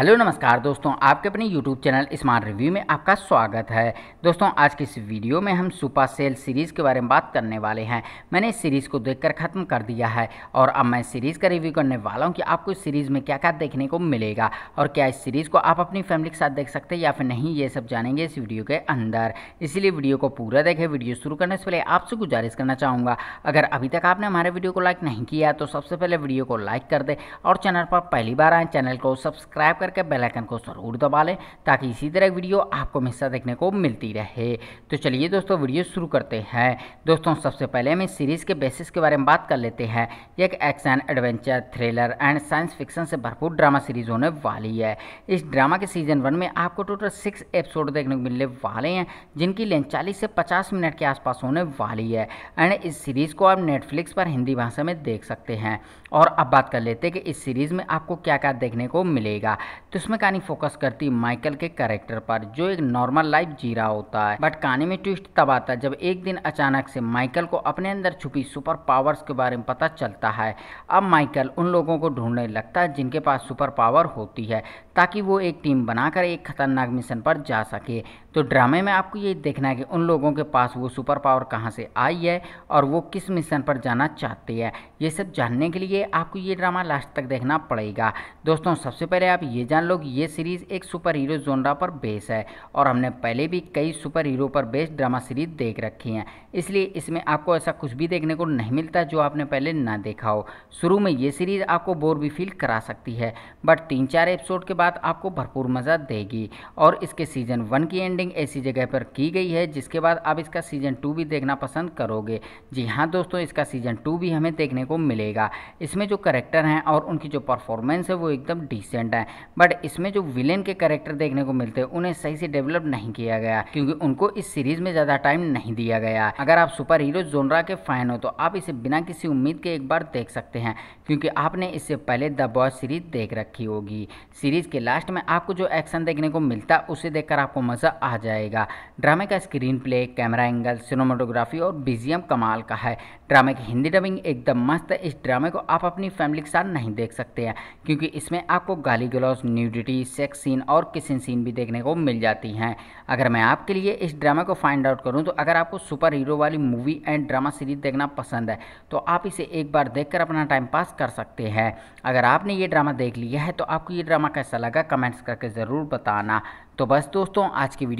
hello नमस्कार दोस्तों आपके अपने यूट्यूब चैनल स्मार्ट रिव्यू में आपका स्वागत है दोस्तों आज की इस वीडियो में हम सुपर सेल सीरीज़ के बारे में बात करने वाले हैं मैंने इस सीरीज़ को देखकर ख़त्म कर दिया है और अब मैं सीरीज़ का रिव्यू करने वाला हूं कि आपको इस सीरीज़ में क्या क्या देखने को मिलेगा और क्या इस सीरीज़ को आप अपनी फैमिली के साथ देख सकते हैं या फिर नहीं ये सब जानेंगे इस वीडियो के अंदर इसीलिए वीडियो को पूरा देखें वीडियो शुरू करने से पहले आपसे गुजारिश करना चाहूँगा अगर अभी तक आपने हमारे वीडियो को लाइक नहीं किया तो सबसे पहले वीडियो को लाइक कर दें और चैनल पर पहली बार आए चैनल को सब्सक्राइब करके बेल आइकन को ज़रूर दबा लें ताकि इसी तरह वीडियो आपको हमेशा देखने को मिलती रहे तो चलिए दोस्तों वीडियो शुरू करते हैं दोस्तों सबसे पहले हम इस सीरीज़ के बेसिस के बारे में बात कर लेते हैं यह एक action adventure thriller and science fiction से भरपूर ड्रामा सीरीज होने वाली है इस ड्रामा के सीजन वन में आपको टोटल सिक्स एपिसोड देखने को मिलने वाले हैं जिनकी लेंथ चालीस से पचास मिनट के आसपास होने वाली है एंड इस सीरीज़ को आप नेटफ्लिक्स पर हिंदी भाषा में देख सकते हैं और अब बात कर लेते हैं कि इस सीरीज़ में आपको क्या क्या देखने को मिलेगा तो इसमें कहानी फोकस करती है माइकल के कैरेक्टर पर जो एक नॉर्मल लाइफ जी रहा होता है बट कहानी में ट्विस्ट तब आता है जब एक दिन अचानक से माइकल को अपने अंदर छुपी सुपर पावर्स के बारे में पता चलता है अब माइकल उन लोगों को ढूंढने लगता है जिनके पास सुपर पावर होती है ताकि वो एक टीम बनाकर एक खतरनाक मिशन पर जा सके तो ड्रामे में आपको ये देखना है कि उन लोगों के पास वो सुपर पावर कहाँ से आई है और वो किस मिशन पर जाना चाहते हैं ये सब जानने के लिए आपको ये ड्रामा लास्ट तक देखना पड़ेगा दोस्तों सबसे पहले आप ये जान लो कि ये सीरीज़ एक सुपर हीरो जोनरा पर बेस है और हमने पहले भी कई सुपर हीरो पर बेस्ड ड्रामा सीरीज देख रखी हैं इसलिए इसमें आपको ऐसा कुछ भी देखने को नहीं मिलता जो आपने पहले ना देखा हो शुरू में ये सीरीज़ आपको बोर भी फील करा सकती है बट तीन चार एपिसोड के बाद आपको भरपूर मज़ा देगी और इसके सीज़न वन की एंड एंडिंग ऐसी जगह पर की गई है जिसके बाद आप इसका सीज़न टू भी देखना पसंद करोगे जी हाँ दोस्तों इसका सीज़न टू भी हमें देखने को मिलेगा इसमें जो करेक्टर हैं और उनकी जो परफॉर्मेंस है वो एकदम डिसेंट है बट इसमें जो विलेन के करेक्टर देखने को मिलते हैं उन्हें सही से डेवलप नहीं किया गया क्योंकि उनको इस सीरीज़ में ज़्यादा टाइम नहीं दिया गया अगर आप सुपर हीरो जोनरा के फ़ैन हो तो आप इसे बिना किसी उम्मीद के एक बार देख सकते हैं क्योंकि आपने इससे पहले द बॉय सीरीज देख रखी होगी सीरीज़ के लास्ट में आपको जो एक्शन देखने को मिलता है उसे देखकर आपको मज़ा आ आ जाएगा ड्रामे का screen play camera angle cinematography और बीजीएम कमाल का है ड्रामे की हिंदी डबिंग एकदम मस्त इस ड्रामे को आप अपनी फैमिली के साथ नहीं देख सकते हैं क्योंकि इसमें आपको गाली गलौज न्यूडिटी सेक्स सीन और किसिन सीन भी देखने को मिल जाती हैं अगर मैं आपके लिए इस ड्रामे को फाइंड आउट करूँ तो अगर आपको सुपर हीरो वाली मूवी एंड ड्रामा सीरीज देखना पसंद है तो आप इसे एक बार देख अपना टाइम पास कर सकते हैं अगर आपने ये ड्रामा देख लिया है तो आपको ये ड्रामा कैसा लगा कमेंट्स करके ज़रूर बताना तो बस दोस्तों आज की वीडियो